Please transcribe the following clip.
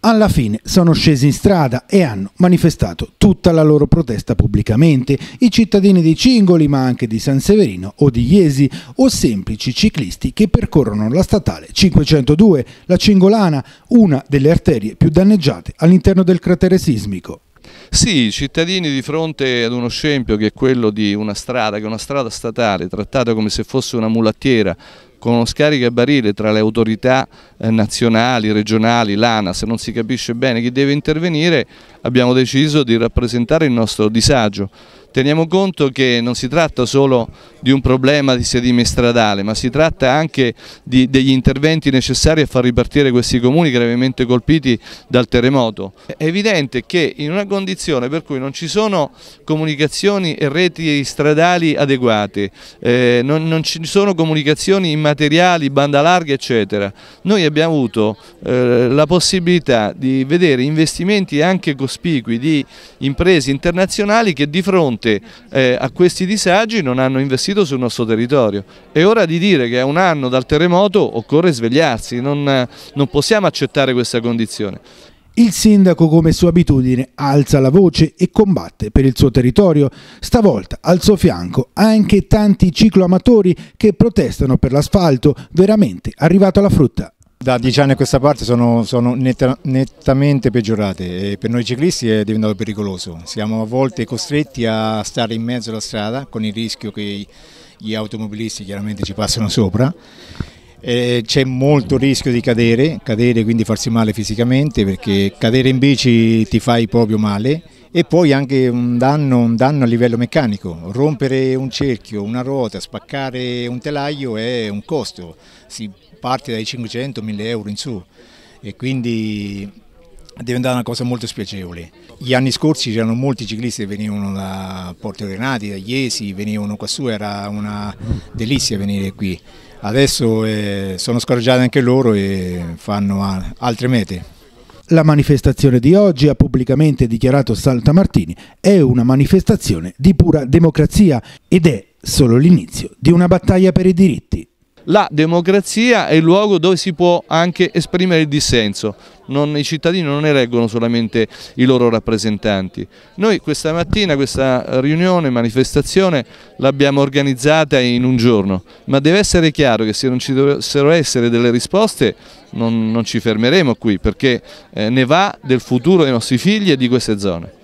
Alla fine sono scesi in strada e hanno manifestato tutta la loro protesta pubblicamente, i cittadini di Cingoli ma anche di San Severino o di Iesi o semplici ciclisti che percorrono la statale 502, la Cingolana, una delle arterie più danneggiate all'interno del cratere sismico. Sì, i cittadini di fronte ad uno scempio che è quello di una strada, che è una strada statale, trattata come se fosse una mulattiera, con uno scaricabarile tra le autorità eh, nazionali, regionali, l'ANA, se non si capisce bene chi deve intervenire, abbiamo deciso di rappresentare il nostro disagio. Teniamo conto che non si tratta solo di un problema di sedime stradale, ma si tratta anche di, degli interventi necessari a far ripartire questi comuni gravemente colpiti dal terremoto. È evidente che in una condizione per cui non ci sono comunicazioni e reti stradali adeguate, eh, non, non, ci sono comunicazioni immateriali, banda larga eccetera, noi abbiamo avuto eh, la possibilità di vedere investimenti anche cospicui di imprese internazionali che di fronte fronte eh, a questi disagi non hanno investito sul nostro territorio. È ora di dire che a un anno dal terremoto occorre svegliarsi, non, non possiamo accettare questa condizione. Il sindaco, come sua abitudine, alza la voce e combatte per il suo territorio. Stavolta al suo fianco anche tanti cicloamatori che protestano per l'asfalto veramente arrivato alla frutta. Da dieci anni a questa parte sono, sono netta, nettamente peggiorate e per noi ciclisti è diventato pericoloso. Siamo a volte costretti a stare in mezzo alla strada con il rischio che gli automobilisti chiaramente ci passano sopra. c'è molto rischio di cadere, cadere quindi farsi male fisicamente perché cadere in bici ti fai proprio male e poi anche un danno, un danno, a livello meccanico, rompere un cerchio, una ruota, spaccare un telaio è un costo, si parte dai 500-1000 euro in su e quindi è diventata una cosa molto spiacevole. Gli anni scorsi c'erano molti ciclisti che venivano da Porto Granati, da Iesi, venivano qua su, era una delizia venire qui. Adesso eh, sono scoraggiati anche loro e fanno altre mete. La manifestazione di oggi, ha pubblicamente dichiarato Salta Martini, è una manifestazione di pura democrazia ed è solo l'inizio di una battaglia per i diritti la democrazia è il luogo dove si può anche esprimere il dissenso. Non, I cittadini non eleggono solamente i loro rappresentanti. Noi questa mattina, questa riunione, manifestazione, l'abbiamo organizzata in un giorno, ma deve essere chiaro che se non ci dovessero essere delle risposte non, non ci fermeremo qui, perché eh, ne va del futuro dei nostri figli e di queste zone.